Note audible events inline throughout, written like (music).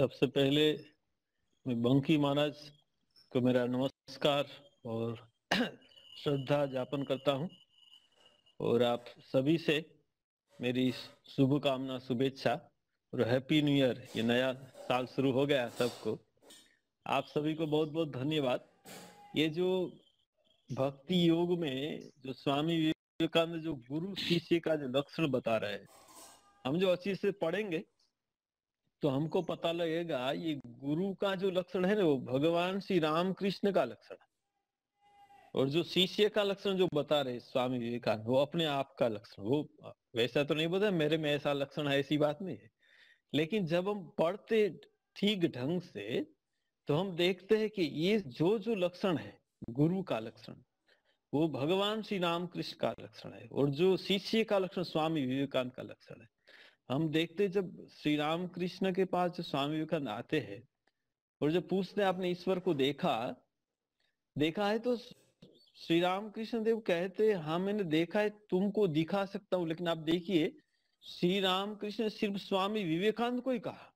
सबसे पहले मैं बंकी महाराज को मेरा नमस्कार और (clears throat) श्रद्धा ज्ञापन करता हूँ और आप सभी से मेरी शुभकामना शुभेच्छा और हैप्पी न्यू ईयर ये नया साल शुरू हो गया सबको आप सभी को बहुत बहुत धन्यवाद ये जो भक्ति योग में जो स्वामी विवेकानंद जो गुरु शिष्य का जो लक्षण बता रहे हैं हम जो अच्छी से पढ़ेंगे तो हमको पता लगेगा ये गुरु का जो लक्षण है ना वो भगवान श्री राम कृष्ण का लक्षण और जो शिष्य का लक्षण जो बता रहे स्वामी विवेकानंद वो अपने आप का लक्षण वो वैसा तो नहीं बता मेरे में ऐसा लक्षण है ऐसी बात नहीं है लेकिन जब हम पढ़ते ठीक ढंग से तो हम देखते हैं कि ये जो जो लक्षण है गुरु का लक्षण वो भगवान श्री राम कृष्ण का लक्षण है और जो शिष्य का लक्षण स्वामी विवेकानंद का लक्षण है हम देखते जब श्री राम कृष्ण के पास जो स्वामी विवेकानंद आते हैं और जब पूछते आपने ईश्वर को देखा देखा है तो श्री राम कृष्ण देव कहते हाँ मैंने देखा है तुमको दिखा सकता हूँ लेकिन आप देखिए श्री राम कृष्ण सिर्फ स्वामी विवेकानंद को ही कहा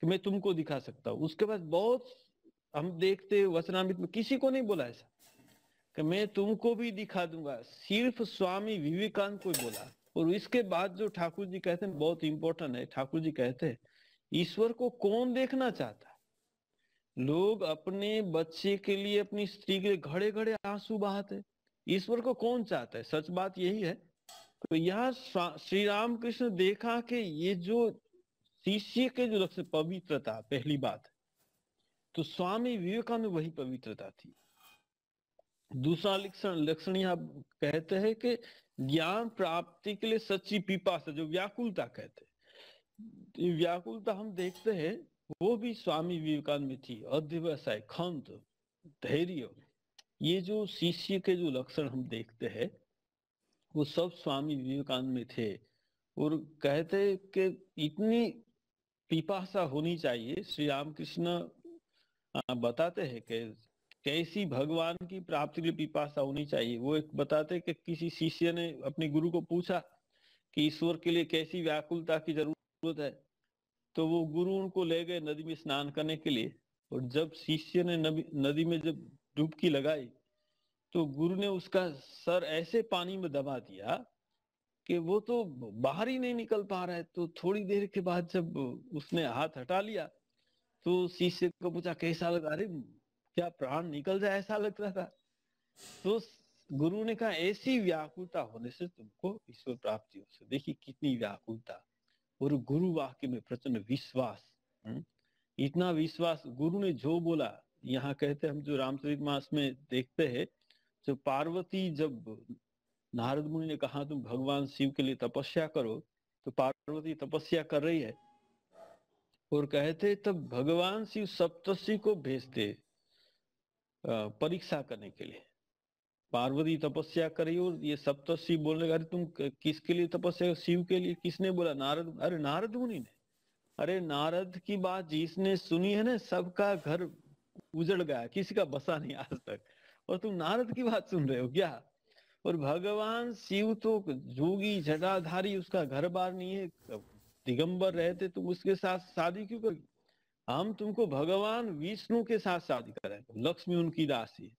कि मैं तुमको दिखा सकता हूँ उसके बाद बहुत हम देखते वचनामित में किसी को नहीं बोला ऐसा कि मैं तुमको भी दिखा दूंगा सिर्फ स्वामी विवेकानंद को ही बोला और इसके बाद जो ठाकुर जी कहते हैं बहुत इंपॉर्टेंट है ठाकुर जी कहते हैं ईश्वर को कौन देखना चाहता लोग अपने बच्चे के लिए अपनी स्त्री के लिए घड़े घड़े आंसू बहाते ईश्वर को कौन चाहता है सच बात यही है तो यहाँ श्री राम कृष्ण देखा कि ये जो शिष्य के जो लक्ष्य पवित्रता पहली बात तो स्वामी विवेकानंद वही पवित्रता थी दूसरा लक्षण लक्षण यहाँ कहते हैं कि ज्ञान प्राप्ति के लिए सच्ची पिपासा जो व्याकुलता कहते हैं तो व्याकुलता हम देखते हैं वो भी स्वामी विवेकानंद में थी अध्यवसाय खंत धैर्य ये जो शिष्य के जो लक्षण हम देखते हैं वो सब स्वामी विवेकानंद में थे और कहते कि इतनी पिपासा होनी चाहिए श्री रामकृष्ण बताते हैं कि कैसी भगवान की प्राप्ति की पिपाशा होनी चाहिए वो एक बताते कि किसी शिष्य ने अपने गुरु को पूछा कि ईश्वर के लिए कैसी व्याकुलता की जरूरत है तो वो गुरु उनको ले गए नदी में स्नान करने के लिए और जब शिष्य ने नदी में जब डुबकी लगाई तो गुरु ने उसका सर ऐसे पानी में दबा दिया कि वो तो बाहर ही नहीं निकल पा रहा है तो थोड़ी देर के बाद जब उसने हाथ हटा लिया तो शिष्य को पूछा कैसा लगा अरे क्या प्राण निकल जाए ऐसा लगता था तो गुरु ने कहा ऐसी व्याकुलता होने से तुमको ईश्वर प्राप्ति हो सकती देखिए कितनी व्याकुलता और गुरु वाक्य में प्रचंड विश्वास हम्म? इतना विश्वास गुरु ने जो बोला यहाँ कहते हम जो रामचरित मास में देखते हैं जो पार्वती जब नारद मुनि ने कहा तुम भगवान शिव के लिए तपस्या करो तो पार्वती तपस्या कर रही है और कहते तब भगवान शिव सप्तशी को भेजते परीक्षा करने के लिए पार्वती तपस्या करी और ये सप्तषि बोलने लगे अरे तुम किसके लिए तपस्या शिव के लिए किसने बोला नारद अरे नारद मुनि ने अरे नारद की बात जिसने सुनी है ना सबका घर उजड़ गया किसी का बसा नहीं आज तक और तुम नारद की बात सुन रहे हो क्या और भगवान शिव तो जोगी जटाधारी उसका घर बार नहीं है दिगंबर रहते तुम तो उसके साथ शादी क्यों करी हम तुमको भगवान विष्णु के साथ शादी कराएंगे तो लक्ष्मी उनकी दासी है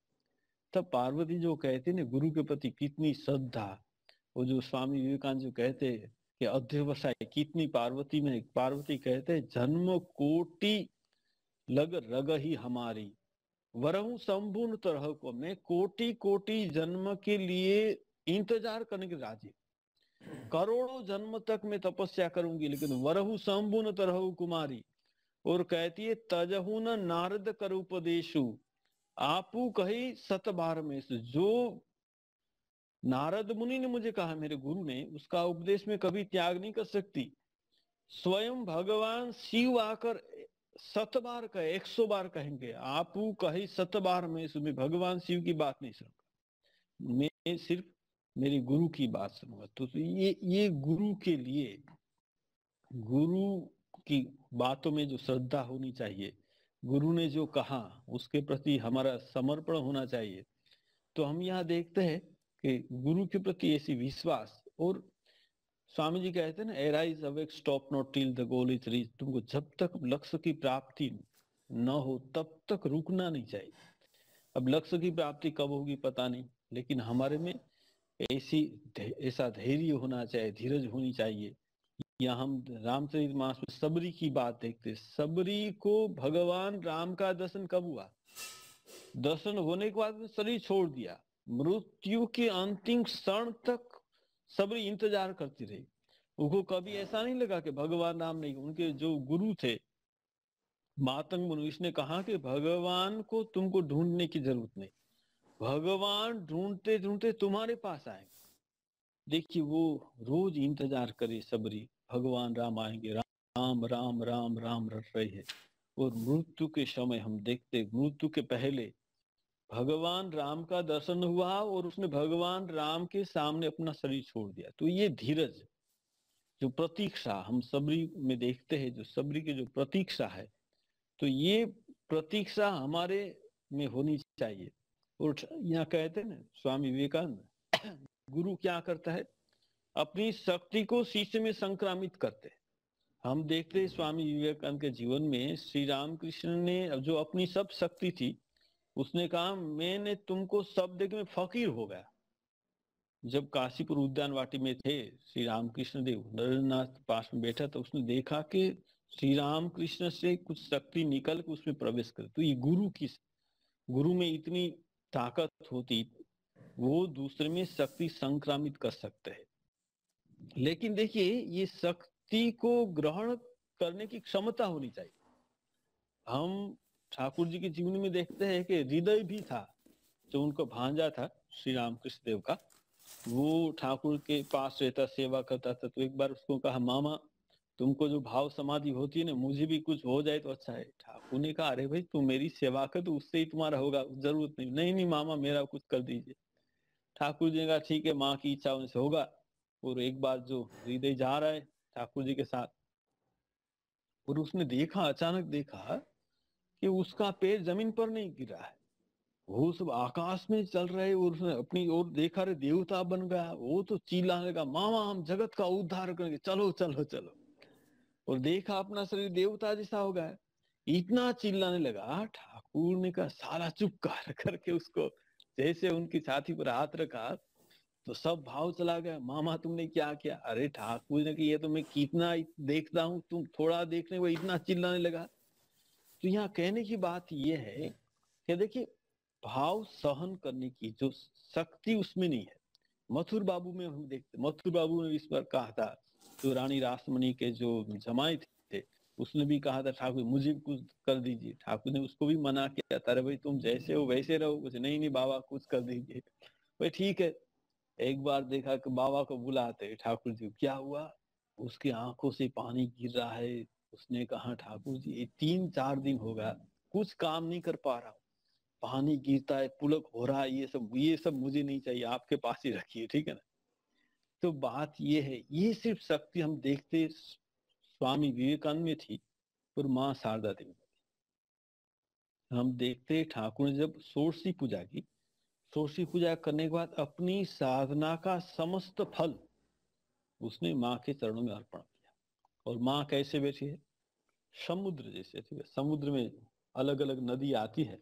तब पार्वती जो कहते ना गुरु के प्रति कितनी श्रद्धा वो जो स्वामी विवेकानंद जो कहते कि अध्यवसाय कितनी पार्वती में पार्वती कहते जन्म कोटि लग रग ही हमारी वरहू संपूर्ण तरह को मैं कोटि कोटि जन्म के लिए इंतजार करने के राजी करोड़ों जन्म तक मैं तपस्या करूंगी लेकिन वरहु संपूर्ण तरह कुमारी और कहती है तजहुन नारद करुपदेशु आपू कही सत बार में जो नारद मुनि ने मुझे कहा मेरे गुरु ने उसका उपदेश में कभी त्याग नहीं कर सकती स्वयं भगवान शिव आकर सत बार कहे एक सौ बार कहेंगे आपू कही सत बार में इसमें भगवान शिव की बात नहीं सुनूंगा मैं सिर्फ मेरे गुरु की बात सुनूंगा तो, तो ये ये गुरु के लिए गुरु की बातों में जो श्रद्धा होनी चाहिए गुरु ने जो कहा उसके प्रति हमारा समर्पण होना चाहिए तो हम यहाँ देखते हैं कि गुरु के प्रति ऐसी विश्वास और स्वामी जी कहते हैं ना is awake stop not till the goal is reach तुमको जब तक लक्ष्य की प्राप्ति न हो तब तक रुकना नहीं चाहिए अब लक्ष्य की प्राप्ति कब होगी पता नहीं लेकिन हमारे में ऐसी ऐसा धैर्य होना चाहिए धीरज होनी चाहिए या हम रामचरित मास में सबरी की बात देखते सबरी को भगवान राम का दर्शन कब हुआ दर्शन होने के बाद शरीर छोड़ दिया मृत्यु के अंतिम क्षण तक सबरी इंतजार करती रही उनको कभी ऐसा नहीं लगा कि भगवान राम नहीं उनके जो गुरु थे मातंग मनुष्य ने कहा कि भगवान को तुमको ढूंढने की जरूरत नहीं भगवान ढूंढते ढूंढते तुम्हारे पास आए देखिए वो रोज इंतजार करे सबरी भगवान राम आएंगे राम राम राम राम रट रहे है और मृत्यु के समय हम देखते मृत्यु के पहले भगवान राम का दर्शन हुआ और उसने भगवान राम के सामने अपना शरीर छोड़ दिया तो ये धीरज जो प्रतीक्षा हम सबरी में देखते हैं जो सबरी की जो प्रतीक्षा है तो ये प्रतीक्षा हमारे में होनी चाहिए और यहाँ कहते ना स्वामी विवेकानंद गुरु क्या करता है अपनी शक्ति को शिष्य में संक्रामित करते हैं हम देखते हैं स्वामी विवेकानंद के जीवन में श्री रामकृष्ण ने जो अपनी सब शक्ति थी उसने कहा मैंने तुमको सब देख में फकीर हो गया जब काशीपुर उद्यान वाटी में थे श्री रामकृष्ण देव नरेंद्रनाथ पास में बैठा तो उसने देखा कि श्री राम कृष्ण से कुछ शक्ति निकल के उसमें प्रवेश कर तो ये गुरु की गुरु में इतनी ताकत होती वो दूसरे में शक्ति संक्रामित कर सकते हैं लेकिन देखिए ये शक्ति को ग्रहण करने की क्षमता होनी चाहिए हम ठाकुर जी के जीवन में देखते हैं कि हृदय भी था जो उनका भांजा था श्री रामकृष्ण देव का वो ठाकुर के पास रहता सेवा करता था तो एक बार उसको कहा मामा तुमको जो भाव समाधि होती है ना मुझे भी कुछ हो जाए तो अच्छा है ठाकुर ने कहा अरे भाई तुम मेरी सेवा कर तो उससे ही तुम्हारा होगा जरूरत नहीं नहीं नहीं मामा मेरा कुछ कर दीजिए ठाकुर जी ने कहा ठीक है माँ की इच्छा उनसे होगा और एक बार जो हृदय जा रहा है ठाकुर जी के साथ और उसने देखा अचानक देखा कि उसका पैर जमीन पर नहीं गिरा है वो सब आकाश में चल रहे और उसने अपनी ओर देखा रे देवता बन गया वो तो चीला लगा मामा हम जगत का उद्धार करेंगे चलो चलो चलो और देखा अपना शरीर देवता जैसा हो गया इतना चिल्लाने लगा ठाकुर ने कहा सारा चुप कर करके उसको जैसे उनकी छाती पर हाथ रखा तो सब भाव चला गया मामा तुमने क्या किया अरे ठाकुर ने कि ये तो मैं कितना देखता हूँ तुम थोड़ा देखने को इतना चिल्लाने लगा तो यहाँ कहने की बात यह है कि देखिए भाव सहन करने की जो शक्ति उसमें नहीं है मथुर बाबू में हम देखते मथुर बाबू ने इस पर कहा था जो रानी रासमणी के जो जमाए थे उसने भी कहा था ठाकुर मुझे कुछ कर दीजिए ठाकुर ने उसको भी मना किया तारे भाई तुम जैसे हो वैसे रहो कुछ नहीं नहीं बाबा कुछ कर दीजिए भाई ठीक है एक बार देखा कि बाबा को बुलाते ठाकुर जी क्या हुआ उसकी आंखों से पानी गिर रहा है उसने कहा ठाकुर जी ये तीन चार दिन होगा कुछ काम नहीं कर पा रहा पानी गिरता है पुलक हो रहा है ये सब ये सब मुझे नहीं चाहिए आपके पास ही रखिए ठीक है ना तो बात ये है ये सिर्फ शक्ति हम देखते स्वामी विवेकानंद में थी और माँ शारदा देवी में थी हम देखते ठाकुर ने जब सोरसी पूजा की सोरसी पूजा करने के बाद अपनी साधना का समस्त फल उसने माँ के चरणों में अर्पण किया और माँ कैसे बैठी है समुद्र जैसे ठीक है समुद्र में अलग अलग नदी आती है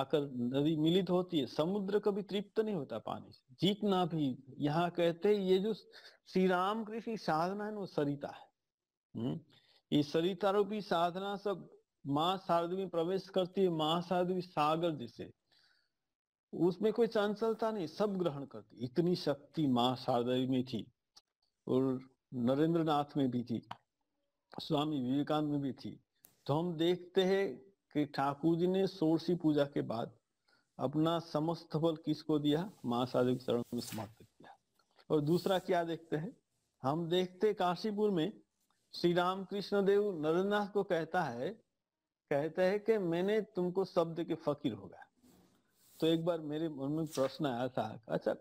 आकर नदी मिलित होती है समुद्र कभी तृप्त नहीं होता पानी से जीतना भी यहाँ कहते ये जो श्री राम कृष्ण साधना है ना वो सरिता है हम्म, ये सरितारूपी साधना सब महासारद में प्रवेश करती है महासारद सागर जिसे उसमें कोई चंचलता नहीं सब ग्रहण करती इतनी शक्ति माँ शारदेवी में थी और नरेंद्र नाथ में भी थी स्वामी विवेकानंद में भी थी तो हम देखते हैं कि ठाकुर जी ने सोरसी पूजा के बाद अपना समस्त बल किसको दिया माँ शारदेवी के चरण में समर्पित किया और दूसरा क्या देखते हैं हम देखते काशीपुर में श्री राम कृष्ण देव नरनाथ को कहता है कहता है कि मैंने तुमको शब्द के फकीर होगा तो एक बार मेरे मन में प्रश्न आया था अच्छा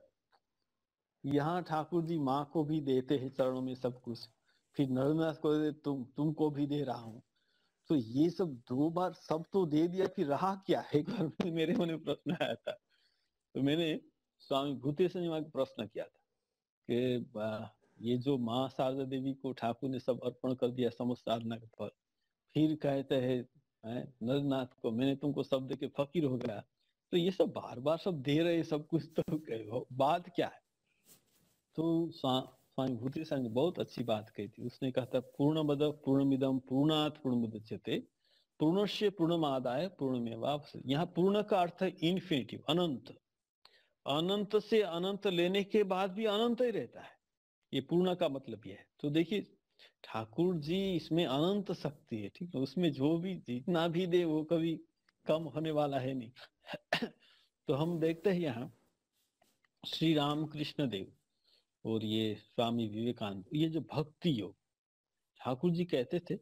यहाँ ठाकुर जी माँ को भी देते हैं चरणों में सब कुछ फिर नरनाथ को दे तुम तुमको भी दे रहा हूँ तो ये सब दो बार सब तो दे दिया फिर रहा क्या है एक बार (laughs) मेरे मन में प्रश्न आया था तो मैंने स्वामी भूतेश ने प्रश्न किया था कि ये जो माँ शारदा देवी को ठाकुर ने सब अर्पण कर दिया समस्त साधना के फल फिर कहते हैं नरनाथ को मैंने तुमको सब दे के फकीर हो गया तो ये सब बार बार सब दे रहे सब कुछ तो कहो बात क्या है तो स्वामी भूतेशान ने बहुत अच्छी बात कही थी उसने कहा था पूर्ण मद पूर्णमिदम पूर्णाथ पूर्ण पूर्ण पूर्णश्य पूर्णमादाय में वापस यहाँ पूर्ण का अर्थ है इन्फिनेटिव अनंत अनंत से अनंत लेने के बाद भी अनंत ही रहता है ये पूर्णा का मतलब यह है तो देखिए ठाकुर जी इसमें अनंत शक्ति है ठीक है उसमें जो भी जितना भी दे वो कभी कम होने वाला है नहीं (coughs) तो हम देखते हैं यहाँ श्री राम कृष्ण देव और ये स्वामी विवेकानंद ये जो भक्ति योग ठाकुर जी कहते थे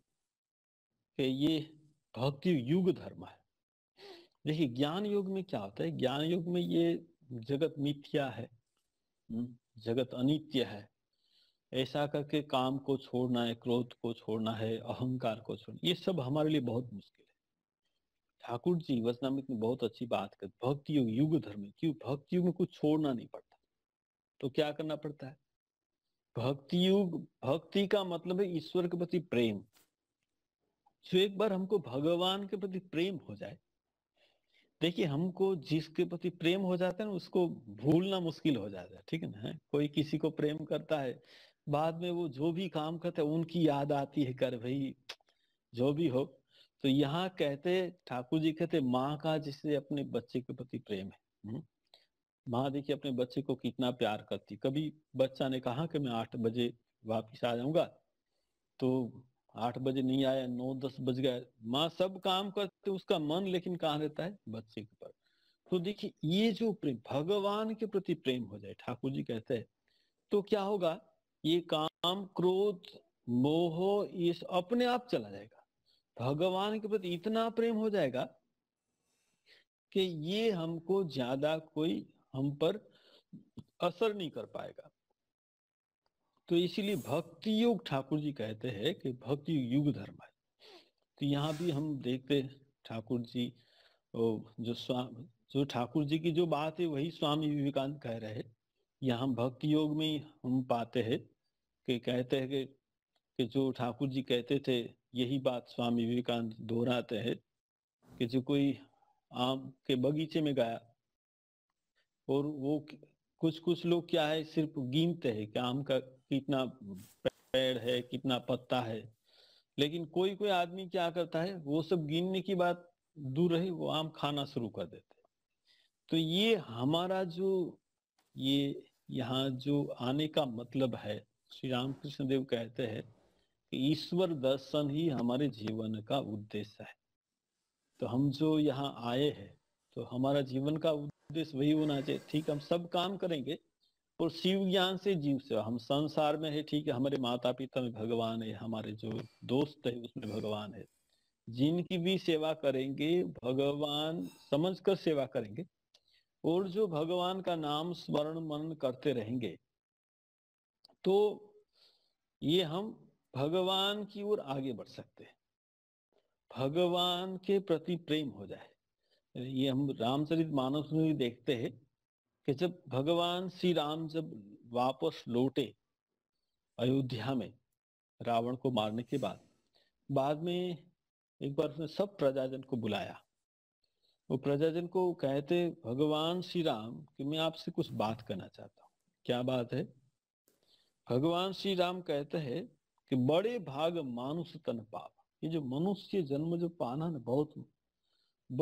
कि ये भक्ति युग धर्म है देखिए ज्ञान योग में क्या होता है ज्ञान योग में ये जगत मिथ्या है हम्म, जगत अनित्य है ऐसा करके काम को छोड़ना है क्रोध को छोड़ना है अहंकार को छोड़ना ये सब हमारे लिए बहुत मुश्किल है ठाकुर जी वचनामित ने बहुत अच्छी बात कर भक्ति युग युग धर्म क्यों भक्ति युग में कुछ छोड़ना नहीं पड़ता तो क्या करना पड़ता है भक्ति युग भक्ति का मतलब है ईश्वर के प्रति प्रेम जो एक बार हमको भगवान के प्रति प्रेम हो जाए देखिए हमको जिसके प्रति प्रेम हो जाता है ना उसको भूलना मुश्किल हो जाता है ठीक है ना कोई किसी को प्रेम करता है बाद में वो जो भी काम करता है उनकी याद आती है कर भाई जो भी हो तो यहाँ कहते ठाकुर जी कहते माँ का जिससे अपने बच्चे के प्रति प्रेम है हम्म। माँ देखिए अपने बच्चे को कितना प्यार करती कभी बच्चा ने कहा कि मैं आठ बजे वापिस आ जाऊंगा तो आठ बजे नहीं आया नौ दस बज गए माँ सब काम करते उसका मन लेकिन कहाँ रहता है बच्चे के पर तो देखिए ये जो प्रेम भगवान के प्रति प्रेम हो जाए ठाकुर जी कहते हैं तो क्या होगा ये काम क्रोध मोह ये अपने आप चला जाएगा भगवान के प्रति इतना प्रेम हो जाएगा कि ये हमको ज्यादा कोई हम पर असर नहीं कर पाएगा तो इसीलिए भक्ति योग ठाकुर जी कहते हैं कि भक्ति युग धर्म है तो यहाँ भी हम देखते ठाकुर जी जो स्वामी जो ठाकुर जी की जो बात है वही स्वामी विवेकानंद कह रहे यहाँ भक्ति योग में हम पाते हैं कि कहते हैं कि, कि जो ठाकुर जी कहते थे यही बात स्वामी विवेकानंद दोहराते हैं कि जो कोई आम के बगीचे में गया और वो कुछ कुछ लोग क्या है सिर्फ गिनते हैं कि आम का कितना पेड़ है कितना पत्ता है लेकिन कोई कोई आदमी क्या करता है वो सब गिनने की बात दूर रही वो आम खाना शुरू कर देते तो ये हमारा जो ये यहाँ जो आने का मतलब है श्री रामकृष्ण देव कहते हैं कि ईश्वर दर्शन ही हमारे जीवन का उद्देश्य है तो हम जो यहाँ आए हैं तो हमारा जीवन का उद्देश्य वही होना चाहिए ठीक हम सब काम करेंगे और शिव ज्ञान से जीव सेवा हम संसार में है ठीक है हमारे माता पिता में भगवान है हमारे जो दोस्त है उसमें भगवान है जिनकी भी सेवा करेंगे भगवान समझकर सेवा करेंगे और जो भगवान का नाम स्मरण मनन करते रहेंगे तो ये हम भगवान की ओर आगे बढ़ सकते हैं भगवान के प्रति प्रेम हो जाए ये हम रामचरित मानस में भी देखते हैं कि जब भगवान श्री राम जब वापस लौटे अयोध्या में रावण को मारने के बाद बाद में एक बार उसने सब प्रजाजन को बुलाया वो प्रजाजन को कहते भगवान श्री राम कि मैं आपसे कुछ बात करना चाहता हूँ क्या बात है भगवान श्री राम कहते हैं कि बड़े भाग मानुष तन पाप ये जो मनुष्य जन्म जो पाना ना बहुत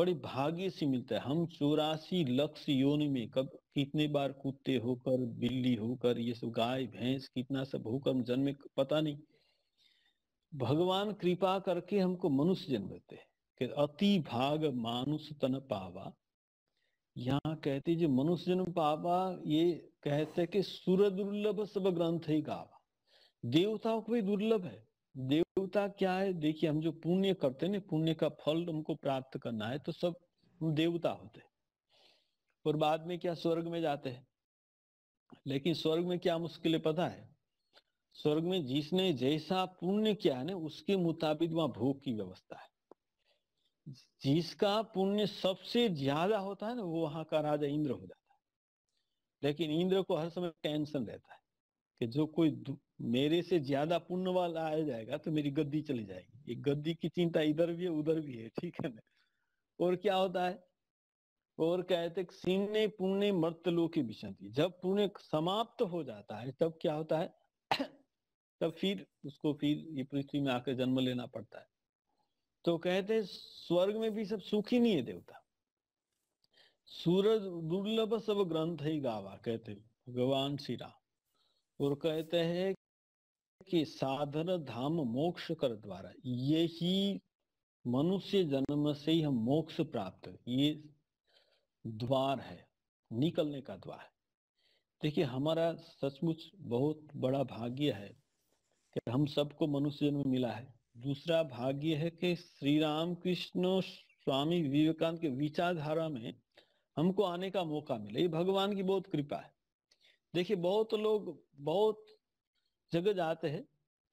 बड़े भाग्य से मिलता है हम चौरासी लक्ष्य योनि में कब कितने बार कुत्ते होकर बिल्ली होकर ये सब गाय भैंस कितना सब होकर जन्मे पता नहीं भगवान कृपा करके हमको मनुष्य जन्म देते हैं अति भाग मानुष तन पावा यहाँ कहते जो मनुष्य जन्म पावा ये कहते कि सूर्य दुर्लभ सब ग्रंथ ही गावा देवताओं को भी दुर्लभ है देवता क्या है देखिए हम जो पुण्य करते हैं ना पुण्य का फल हमको प्राप्त करना है तो सब देवता होते हैं और बाद में क्या स्वर्ग में जाते हैं लेकिन स्वर्ग में क्या मुश्किलें पता है स्वर्ग में जिसने जैसा पुण्य किया है ना उसके मुताबिक वहां भोग की व्यवस्था है जिसका पुण्य सबसे ज्यादा होता है ना वो वहां का राजा इंद्र हो जाता है लेकिन इंद्र को हर समय टेंशन रहता है कि जो कोई मेरे से ज्यादा पुण्य वाला आ जाएगा तो मेरी गद्दी चली जाएगी ये गद्दी की चिंता इधर भी है उधर भी है ठीक है ना और क्या होता है और कहते तो सीने पुण्य मर्तलो की विशंति जब पुण्य समाप्त हो जाता है तब क्या होता है (clears throat) तब फिर उसको फिर ये पृथ्वी में आकर जन्म लेना पड़ता है तो कहते स्वर्ग में भी सब सुखी नहीं है देवता सूरज दुर्लभ सब ग्रंथ ही गावा कहते भगवान श्री राम और कहते हैं कि साधन धाम मोक्ष कर द्वारा यही मनुष्य जन्म से ही हम मोक्ष प्राप्त ये द्वार है निकलने का द्वार है देखिए हमारा सचमुच बहुत बड़ा भाग्य है कि हम सबको मनुष्य जन्म मिला है दूसरा भाग्य है कि श्री राम कृष्ण स्वामी विवेकानंद के विचारधारा में हमको आने का मौका मिला ये भगवान की बहुत कृपा है देखिए बहुत लोग बहुत जगह जाते हैं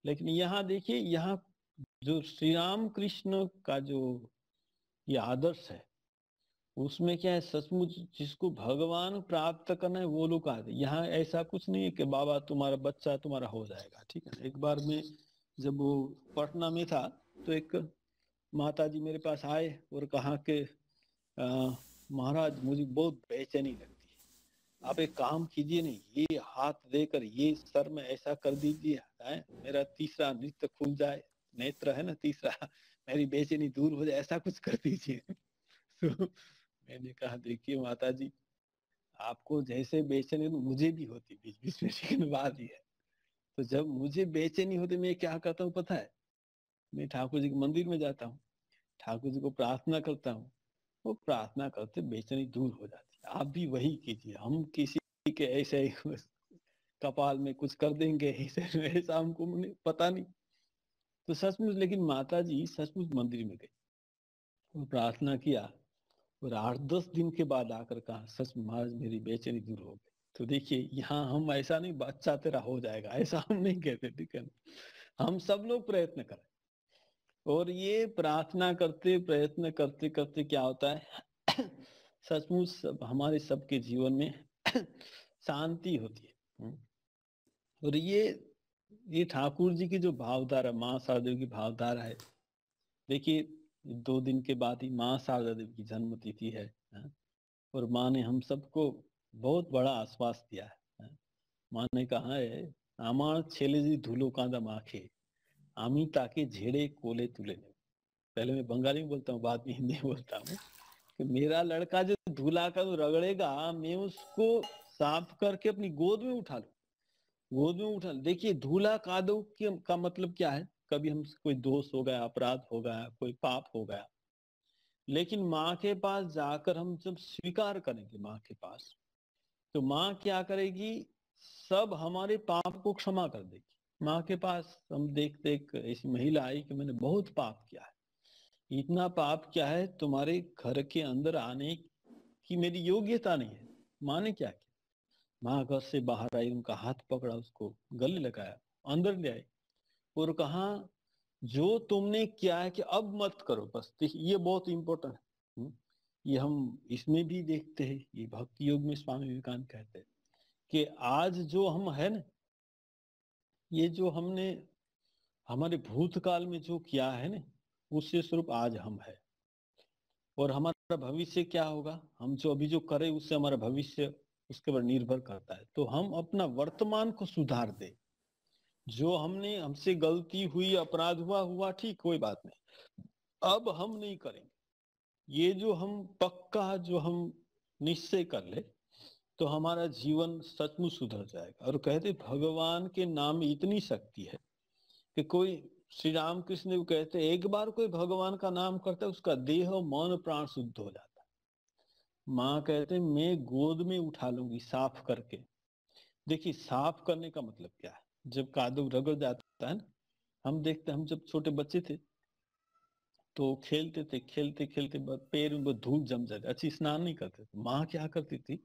लेकिन यहाँ देखिए यहाँ जो श्री राम कृष्ण का जो ये आदर्श है उसमें क्या है सचमुच जिसको भगवान प्राप्त करना है वो लोग आते यहाँ ऐसा कुछ नहीं है कि बाबा तुम्हारा बच्चा तुम्हारा हो जाएगा ठीक है एक बार में जब वो पटना में था तो एक माता जी मेरे पास आए और कहा कि महाराज मुझे बहुत बेचैनी लगती है आप एक काम कीजिए नहीं ये हाथ देकर ये सर में ऐसा कर दीजिए है मेरा तीसरा नृत्य खुल जाए नेत्र है ना तीसरा मेरी बेचैनी दूर हो जाए ऐसा कुछ कर दीजिए (laughs) तो मैंने कहा देखिए माता जी आपको जैसे बेचने तो मुझे भी होती बीच बीच में (laughs) लेकिन बात ही है तो जब मुझे बेचनी होती मैं क्या करता हूँ पता है मैं ठाकुर जी के मंदिर में जाता हूँ ठाकुर जी को प्रार्थना करता हूँ वो प्रार्थना करते बेचनी दूर हो जाती है आप भी वही कीजिए हम किसी के ऐसे कपाल में कुछ कर देंगे ऐसे ऐसा हमको पता नहीं तो सचमुच लेकिन माता जी सचमुच मंदिर में गई प्रार्थना किया और आठ दस दिन के बाद आकर कहा सच महाराज मेरी बेचैनी दूर हो गई तो देखिए यहाँ हम ऐसा नहीं बच्चा तेरा हो जाएगा ऐसा हम नहीं कहते ठीक है हम सब लोग प्रयत्न करें और ये प्रार्थना करते प्रयत्न करते करते क्या होता है सचमुच सब हमारे सबके जीवन में शांति होती है हम्म। और ये ये ठाकुर जी की जो भावधारा माँ शारदेव की भावधारा है देखिए दो दिन के बाद ही माँ शारदा देव की जन्म तिथि है हाँ। और माँ ने हम सबको बहुत बड़ा आश्वास दिया है हाँ। माँ ने कहा है आमार छेले जी धूलो कांदा माखे आमी ताके झेड़े कोले तुले पहले मैं बंगाली में बोलता हूँ बाद में हिंदी में बोलता हूँ कि मेरा लड़का जो धूला का रगड़ेगा मैं उसको साफ करके अपनी गोद में उठा लू गोद में उठा देखिए धूला कादो का मतलब क्या है कभी हम कोई दोष हो गया अपराध हो गया कोई पाप हो गया लेकिन माँ के पास जाकर हम जब स्वीकार करेंगे माँ के पास तो माँ क्या करेगी सब हमारे पाप को क्षमा कर देगी माँ के पास हम देख देख ऐसी महिला आई कि मैंने बहुत पाप किया है इतना पाप क्या है तुम्हारे घर के अंदर आने की मेरी योग्यता नहीं है माँ ने क्या किया माँ घर से बाहर आई उनका हाथ पकड़ा उसको गले लगाया अंदर ले आई और कहा जो तुमने किया है कि अब मत करो बस देखिए ये बहुत इम्पोर्टेंट है हम्म, ये हम इसमें भी देखते हैं ये भक्ति योग में स्वामी विवेकानंद कहते हैं कि आज जो हम है ना ये जो हमने हमारे भूतकाल में जो किया है ना उससे स्वरूप आज हम है और हमारा भविष्य क्या होगा हम जो अभी जो करें उससे हमारा भविष्य उसके ऊपर निर्भर करता है तो हम अपना वर्तमान को सुधार दे जो हमने हमसे गलती हुई अपराध हुआ हुआ ठीक कोई बात नहीं अब हम नहीं करेंगे ये जो हम पक्का जो हम निश्चय कर ले तो हमारा जीवन सचमुच सुधर जाएगा और कहते भगवान के नाम इतनी शक्ति है कि कोई श्री राम कृष्ण कहते एक बार कोई भगवान का नाम करता है उसका देह और मन प्राण शुद्ध हो जाता माँ कहते मैं गोद में उठा लूंगी साफ करके देखिए साफ करने का मतलब क्या है जब कादू रगड़ जाता है ना हम देखते हम जब छोटे बच्चे थे तो खेलते थे खेलते खेलते पैर में धूल जम जाती अच्छी स्नान नहीं करते माँ क्या करती थी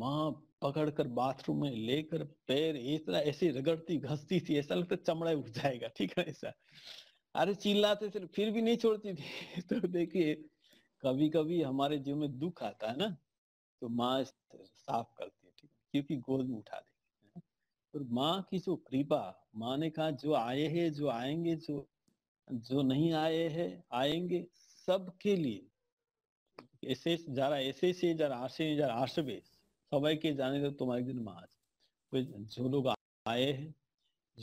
माँ पकड़कर बाथरूम में लेकर पैर इतना ऐसे रगड़ती घसती थी ऐसा लगता चमड़ा उठ जाएगा ठीक है ऐसा अरे चिल्लाते थे फिर भी नहीं छोड़ती थी (laughs) तो देखिए कभी कभी हमारे जीवन में दुख आता है ना तो माँ साफ करती है ठीक है क्योंकि गोद में उठा और माँ की जो कृपा माँ ने कहा जो आए हैं जो आएंगे जो जो नहीं आए हैं आएंगे सबके लिए ऐसे जरा ऐसे से जरा आशे जरा आशबे सबाई के जाने तो तुम्हारे दिन माँ जो लोग आए हैं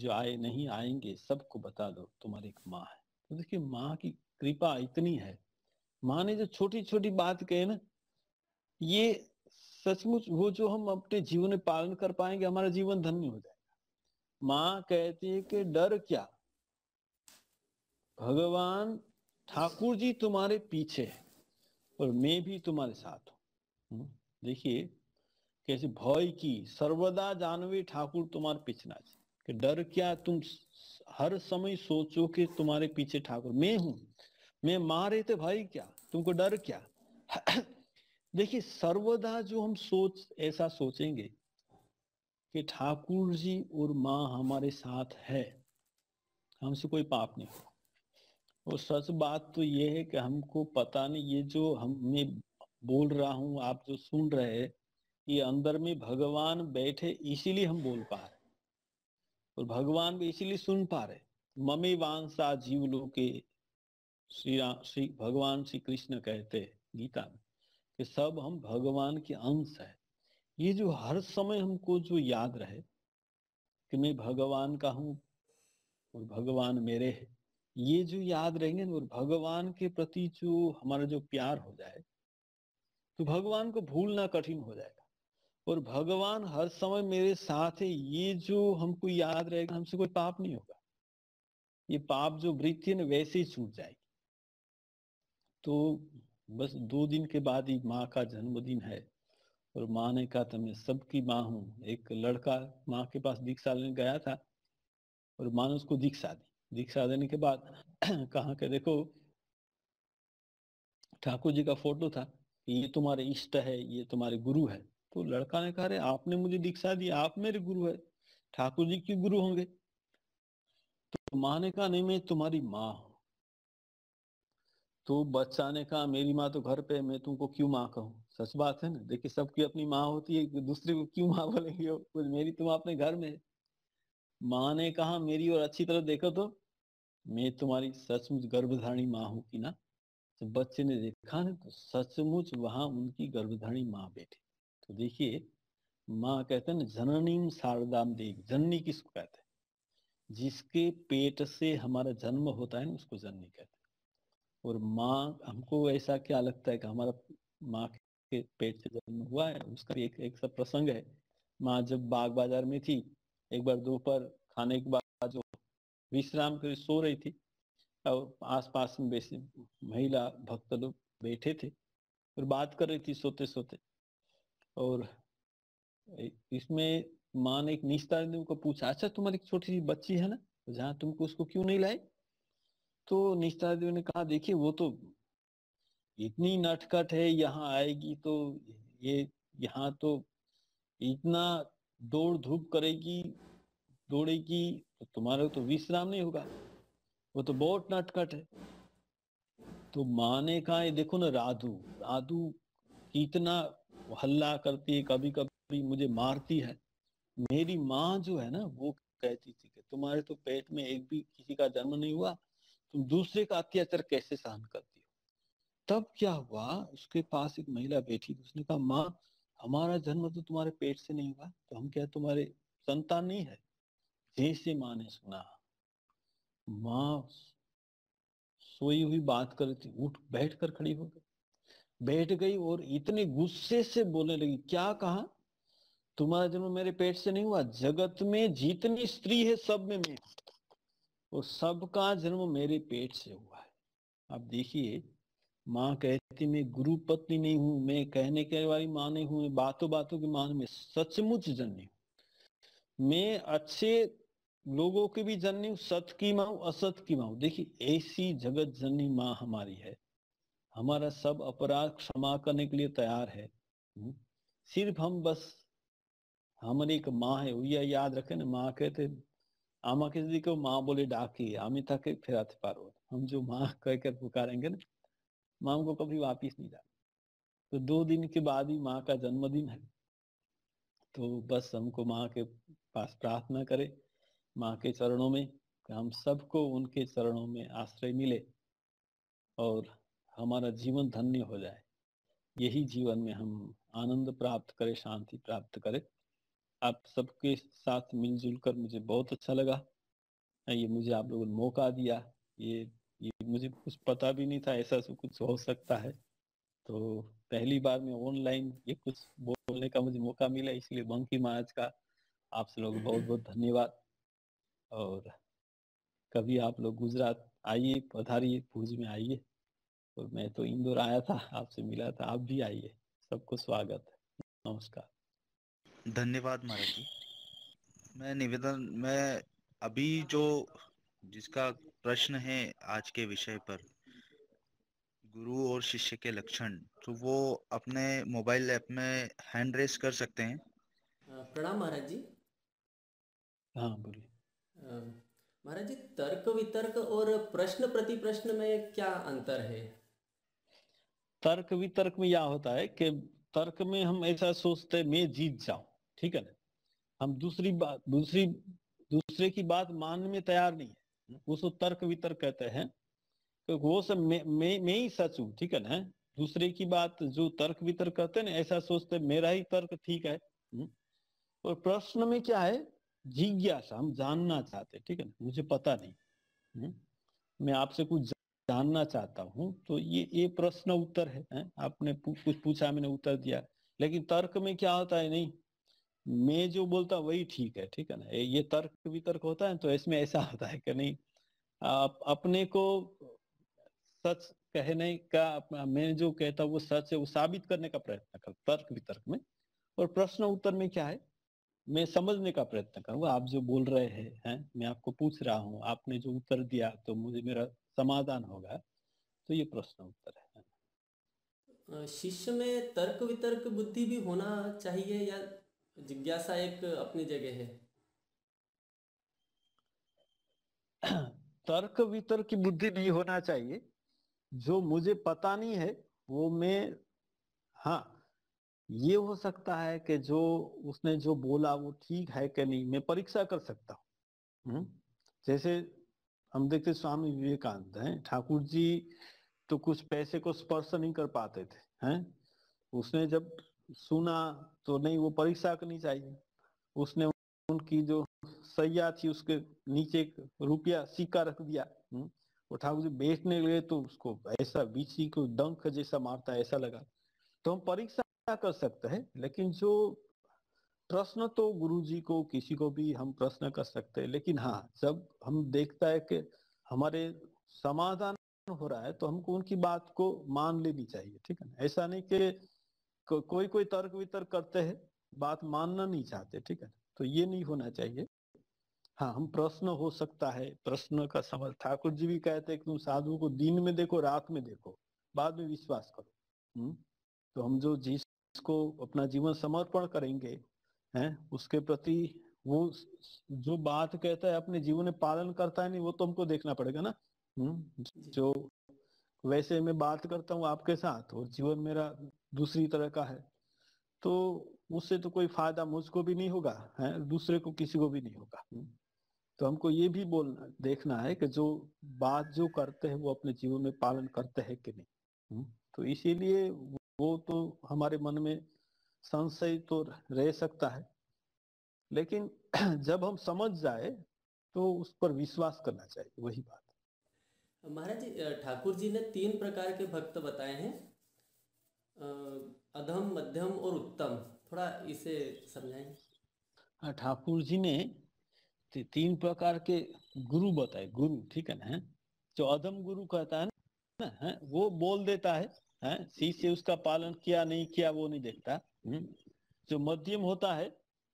जो आए नहीं आएंगे सबको बता दो तुम्हारी एक माँ है तो देखिए माँ की कृपा इतनी है माँ ने जो छोटी छोटी बात कहे ना ये सचमुच वो जो हम अपने जीवन में पालन कर पाएंगे हमारा जीवन धन्य हो जाएगा माँ कहती है कि डर क्या भगवान ठाकुर जी तुम्हारे पीछे है और मैं भी तुम्हारे साथ हूँ हम्म, देखिए कैसे भय की सर्वदा जानवे ठाकुर तुम्हारे पीछे नाचे कि डर क्या तुम हर समय सोचो कि तुम्हारे पीछे ठाकुर मैं हूं मैं मारे थे भाई क्या तुमको डर क्या देखिए सर्वदा जो हम सोच ऐसा सोचेंगे कि ठाकुर जी और माँ हमारे साथ है हमसे कोई पाप नहीं हो और सच बात तो ये है कि हमको पता नहीं ये जो हम मैं बोल रहा हूँ आप जो सुन रहे हैं ये अंदर में भगवान बैठे इसीलिए हम बोल पा रहे और भगवान भी इसीलिए सुन पा रहे ममी वांसा जीव लोके श्री श्री भगवान श्री कृष्ण कहते गीता में कि सब हम भगवान के अंश है ये जो हर समय हमको जो याद रहे कि मैं भगवान का हूं और भगवान मेरे है ये जो याद रहेंगे और भगवान के प्रति जो हमारा जो प्यार हो जाए तो भगवान को भूलना कठिन हो जाएगा और भगवान हर समय मेरे साथ है ये जो हमको याद रहेगा हमसे कोई पाप नहीं होगा ये पाप जो वृत्ति है ना वैसे ही छूट जाएगी तो बस दो दिन के बाद ही माँ का जन्मदिन है और माँ ने कहा था मैं सबकी माँ हूँ एक लड़का माँ के पास दीक्षा लेने गया था और माँ ने उसको दीक्षा दी दीक्षा देने के बाद (clears throat) कहा के देखो ठाकुर जी का फोटो था ये तुम्हारे इष्ट है ये तुम्हारे गुरु है तो लड़का ने कहा आपने मुझे दीक्षा दी आप मेरे गुरु है ठाकुर जी के गुरु होंगे तो माँ ने कहा नहीं मैं तुम्हारी माँ हूँ तू बच्चा ने कहा मेरी माँ तो घर पे मैं तुमको क्यों माँ कहूँ सच बात है ना देखिए सबकी अपनी माँ होती है दूसरी को क्यों माँ (laughs) बोलेंगे कुछ मेरी तुम तो अपने घर में माँ ने कहा मेरी और अच्छी तरह देखो तो मैं तुम्हारी सचमुच गर्भधारणी माँ हूँ कि ना तो बच्चे ने देखा ना तो सचमुच वहां उनकी गर्भधारणी माँ बैठी तो देखिए माँ कहते हैं ना जननीम शारदाम देख जननी किसको कहते हैं जिसके पेट से हमारा जन्म होता है ना उसको जननी कहते हैं और माँ हमको ऐसा क्या लगता है कि हमारा माँ के पेट से जन्म हुआ है उसका एक एक सब प्रसंग है माँ जब बाग बाजार में थी एक बार दोपहर खाने के बाद जो विश्राम कर सो रही थी और आस पास में वैसे महिला भक्त लोग बैठे थे और बात कर रही थी सोते सोते और इसमें माँ ने एक निस्तार को पूछा अच्छा तुम्हारी एक छोटी सी बच्ची है ना तो जहाँ तुमको उसको क्यों नहीं लाई तो निष्ठा देव ने कहा देखिए वो तो इतनी नटखट है यहाँ आएगी तो ये यहाँ तो इतना दौड़ धूप करेगी दौड़ेगी तो तुम्हारा तो विश्राम नहीं होगा वो तो बहुत नटखट है तो माँ ने कहा देखो ना राधु राधु इतना हल्ला करती है कभी कभी मुझे मारती है मेरी माँ जो है ना वो कहती थी कि तुम्हारे तो पेट में एक भी किसी का जन्म नहीं हुआ तुम दूसरे का अत्याचार कैसे सहन करती हो तब क्या हुआ उसके पास एक महिला बैठी उसने कहा माँ हमारा जन्म तो तुम्हारे पेट से नहीं हुआ तो हम क्या तुम्हारे संतान नहीं है जैसे माँ ने सुना माँ सोई हुई बात कर रही थी उठ बैठ कर खड़ी हो गई बैठ गई और इतने गुस्से से बोलने लगी क्या कहा तुम्हारा जन्म मेरे पेट से नहीं हुआ जगत में जितनी स्त्री है सब में मैं वो सबका जन्म मेरे पेट से हुआ है आप देखिए माँ कहती मैं गुरु पत्नी नहीं हूँ मैं कहने के वाली माँ नहीं मैं बातों बातों की माँ में सचमुच जननी हूँ मैं अच्छे लोगों के भी जननी हूँ सत की माँ असत की माँ देखिए ऐसी जगत जननी माँ हमारी है हमारा सब अपराध क्षमा करने के लिए तैयार है हम्म, सिर्फ हम बस हमारी एक माँ है यह याद रखे ना माँ कहते আমাকে যদি কেউ মা বলে ডাকে আমি তাকে ফেরাতে পারবো हम जो माँ कहकर पुकारेंगे ना माँ को कभी वापिस नहीं जाना तो दो दिन के बाद ही माँ का जन्मदिन है तो बस हमको माँ के पास प्रार्थना करें माँ के चरणों में हम सबको उनके चरणों में आश्रय मिले और हमारा जीवन धन्य हो जाए यही जीवन में हम आनंद प्राप्त करें शांति प्राप्त करें आप सबके साथ मिलजुल कर मुझे बहुत अच्छा लगा हाँ, ये मुझे आप लोगों ने मौका दिया ये ये मुझे कुछ पता भी नहीं था ऐसा कुछ हो सकता है तो पहली बार में ऑनलाइन ये कुछ बोलने का मुझे मौका मिला इसलिए बंकी महाराज का आप सब लोग बहुत बहुत धन्यवाद और कभी आप लोग गुजरात आइए पधारिए भूज में आइए और मैं तो इंदौर आया था आपसे मिला था आप भी आइए सबको स्वागत है नमस्कार धन्यवाद महाराज जी मैं निवेदन मैं अभी जो जिसका प्रश्न है आज के विषय पर गुरु और शिष्य के लक्षण तो वो अपने मोबाइल ऐप में हैंड रेस कर सकते हैं प्रणाम महाराज जी हाँ बोलिए महाराज जी तर्क वितर्क और प्रश्न प्रति प्रश्न में क्या अंतर है तर्क वितर्क में यह होता है कि तर्क में हम ऐसा सोचते मैं जीत जाऊं ठीक है ना हम दूसरी बात दूसरी दूसरे की बात मानने में तैयार नहीं है उसको तर्क वितर्क कहते हैं तो वो सब मैं मैं ही सच हूँ ठीक है ना दूसरे की बात जो तर्क वितर्क करते हैं ना ऐसा सोचते मेरा ही तर्क ठीक है हम्म? और प्रश्न में क्या है जिज्ञासा हम जानना चाहते ठीक है ना मुझे पता नहीं हम्म? मैं आपसे कुछ जानना चाहता हूँ तो ये ये प्रश्न उत्तर है, है? आपने कुछ पूछा मैंने उत्तर दिया लेकिन तर्क में क्या होता है नहीं मैं जो बोलता वही ठीक है ठीक है ना ये तर्क भी तर्क होता है तो इसमें ऐसा (laughs) होता है कि नहीं आप अपने को सच कहने का मैं जो कहता वो सच है वो साबित करने का प्रयत्न कर तर्क वितर्क में और प्रश्न उत्तर में क्या है मैं समझने का प्रयत्न करूंगा आप जो बोल रहे हैं है? मैं आपको पूछ रहा हूँ आपने जो उत्तर दिया तो मुझे मेरा समाधान होगा तो ये प्रश्न उत्तर है शिष्य में तर्क वितर्क बुद्धि भी होना चाहिए या जिज्ञासा एक अपनी जगह है (clears throat) तर्क वितर्क की बुद्धि नहीं होना चाहिए जो मुझे पता नहीं है वो मैं हाँ ये हो सकता है कि जो उसने जो बोला वो ठीक है कि नहीं मैं परीक्षा कर सकता हूँ हम्म, जैसे हम देखते स्वामी विवेकानंद हैं ठाकुर जी तो कुछ पैसे को स्पर्श नहीं कर पाते थे हैं उसने जब सुना तो नहीं वो परीक्षा करनी चाहिए उसने उनकी जो सैया थी उसके नीचे रुपया सिक्का रख दिया हम्म, वो ठाकुर जी बैठने लगे तो उसको ऐसा बीची को डंक जैसा मारता ऐसा लगा तो हम परीक्षा कर सकते हैं लेकिन जो प्रश्न तो गुरु जी को किसी को भी हम प्रश्न कर सकते हैं लेकिन हाँ जब हम देखता है कि हमारे समाधान हो रहा है तो हमको उनकी बात को मान लेनी चाहिए ठीक है ऐसा नहीं कि को, कोई कोई तर्क वितर्क करते हैं बात मानना नहीं चाहते ठीक है तो ये नहीं होना चाहिए हाँ हम प्रश्न हो सकता है प्रश्न का समझ ठाकुर जी भी कहते हैं कि तुम साधु को दिन में देखो रात में देखो बाद में विश्वास करो हुँ? हम्म? तो हम जो जिसको अपना जीवन समर्पण करेंगे हैं उसके प्रति वो जो बात कहता है अपने जीवन में पालन करता है नहीं वो तो हमको देखना पड़ेगा ना हम्म जो वैसे मैं बात करता हूँ आपके साथ और जीवन मेरा दूसरी तरह का है तो उससे तो कोई फायदा मुझको भी नहीं होगा है दूसरे को किसी को भी नहीं होगा हम्म। तो हमको ये भी बोलना देखना है कि जो बात जो करते हैं वो अपने जीवन में पालन करते हैं कि नहीं हम्म। तो इसीलिए वो तो हमारे मन में संशय तो रह सकता है लेकिन (clears throat) जब हम समझ जाए तो उस पर विश्वास करना चाहिए वही बात तो महाराज जी ठाकुर जी ने तीन प्रकार के भक्त बताए हैं अधम मध्यम और उत्तम थोड़ा इसे समझाएं हाँ, ठाकुर जी ने तीन प्रकार के गुरु बताए गुरु ठीक है ना जो अधम गुरु कहता है ना है, वो बोल देता है, है से उसका पालन किया नहीं किया वो नहीं देखता हम्म? जो मध्यम होता है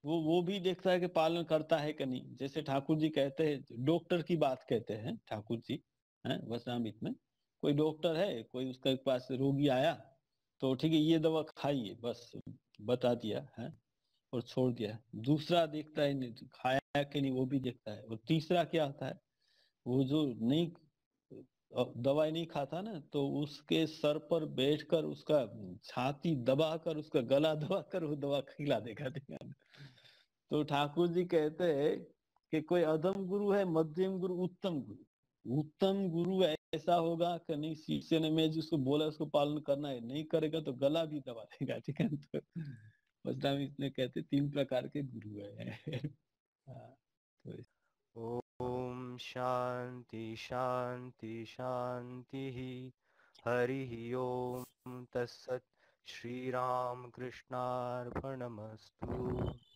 वो वो भी देखता है कि पालन करता है कि नहीं जैसे ठाकुर जी कहते हैं डॉक्टर की बात कहते हैं ठाकुर जी है वसामित में कोई डॉक्टर है कोई उसके पास रोगी आया तो ठीक है ये दवा खाइए बस बता दिया है और छोड़ दिया दूसरा देखता है खाया कि नहीं वो भी देखता है और तीसरा क्या होता है वो जो नहीं दवाई नहीं खाता ना तो उसके सर पर बैठकर उसका छाती दबाकर उसका गला दबाकर वो दवा खिला देगा तो ठाकुर जी कहते हैं कि कोई अधम गुरु है मध्यम गुरु उत्तम गुरु उत्तम गुरु ऐसा होगा कि नहीं शिष्य ने मैं जिसको बोला उसको पालन करना है नहीं करेगा तो गला भी दबा देगा ठीक है तो वजदाम इसने कहते तीन प्रकार के गुरु है (laughs) हाँ, तो ओम शांति शांति शांति ही हरि ओम तत्सत श्री राम कृष्णार्पणमस्तु